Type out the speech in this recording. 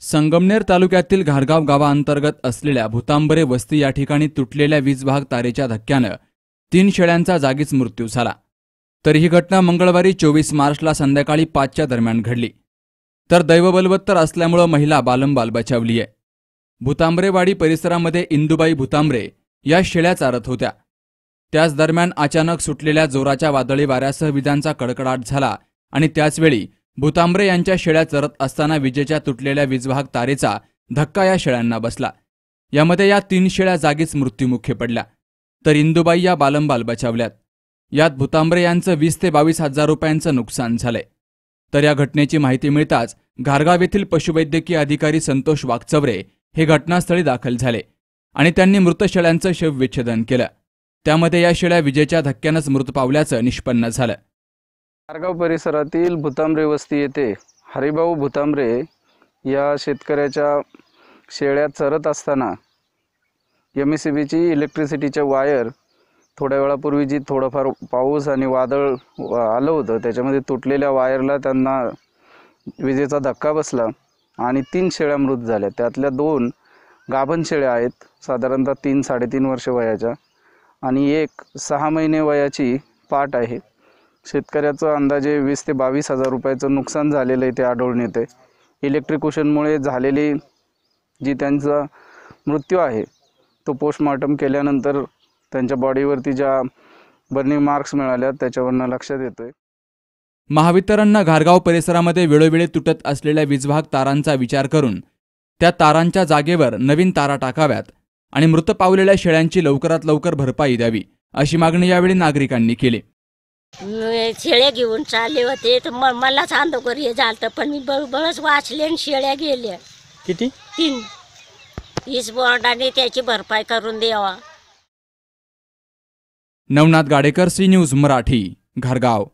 संगमनेर तालुक्यातील घारगाव गावाअंतर्गत असलेल्या भूतांबरे वस्ती या ठिकाणी तुटलेल्या वीजभाग तारेच्या धक्क्यानं तीन शेळ्यांचा जागीच मृत्यू झाला तर ही घटना मंगळवारी चोवीस मार्चला संध्याकाळी पाचच्या दरम्यान घडली तर दैवबलवत्तर असल्यामुळं महिला बालंबाल बचावली आहे भूतांबरेवाडी परिसरामध्ये इंदुबाई भूतांबरे या शेळ्या चारत होत्या त्याच दरम्यान अचानक सुटलेल्या जोराच्या वादळी वाऱ्यासह विजांचा कडकडाट झाला आणि त्याचवेळी भुतांब्रे यांच्या शेळ्या चरत असताना विजेच्या तुटलेल्या वीजवाहक तारेचा धक्का या शेळ्यांना बसला यामध्ये या तीन शेळ्या जागीच मृत्यूमुखी पडल्या तर इंदुबाई या बालंबाल बचावल्यात यात भूतांब्रे यांचं वीस ते बावीस हजार रुपयांचं नुकसान झालंय तर या घटनेची माहिती मिळताच घारगाव येथील पशुवैद्यकीय अधिकारी संतोष वाकचवरे हे घटनास्थळी दाखल झाले आणि त्यांनी मृत शेळ्यांचं शवविच्छेदन केलं त्यामध्ये या शेळ्या विजेच्या धक्क्यानंच मृत पावल्याचं निष्पन्न झालं आरगाव परिसरातील भुतांबरे वस्ती येथे हरिभाऊ भुतांबरे या शेतकऱ्याच्या शेळ्या चरत असताना एम एस सी बीची इलेक्ट्रिसिटीच्या वायर थोड्या वेळापूर्वी जी थोडंफार पाऊस आणि वादळ आलं होतं त्याच्यामध्ये तुटलेल्या वायरला त्यांना विजेचा धक्का बसला आणि तीन शेळ्या मृत झाल्या त्यातल्या दोन गाभण शेळ्या आहेत साधारणतः तीन साडेतीन वर्ष वयाच्या आणि एक सहा महिने वयाची पाट आहे शेतकऱ्याचं अंदाजे वीस ते बावीस हजार रुपयाचं नुकसान झालेलं आहे ते आढळून येते इलेक्ट्रिक्युशनमुळे झालेली जी त्यांचा मृत्यू आहे तो पोस्टमॉर्टम केल्यानंतर त्यांच्या बॉडीवरती ज्या बर्निंग मार्क्स मिळाल्या त्याच्यावरनं लक्षात येतो आहे महावितरणनं घारगाव परिसरामध्ये वेळोवेळी तुटत असलेल्या वीजभाग तारांचा विचार करून त्या तारांच्या जागेवर नवीन तारा टाकाव्यात आणि मृत पावलेल्या शेळ्यांची लवकरात लवकर भरपाई द्यावी अशी मागणी यावेळी नागरिकांनी केली शेळ्या घेऊन चालले होते तर मला मलाच अंधोकर हे झालं पण मी बळबळच वाचले आणि शेळ्या गेल्या किती तीन वीस बोर्डाने त्याची भरपाई करून द्यावा नवनाथ गाडेकर सी न्यूज मराठी घरगाव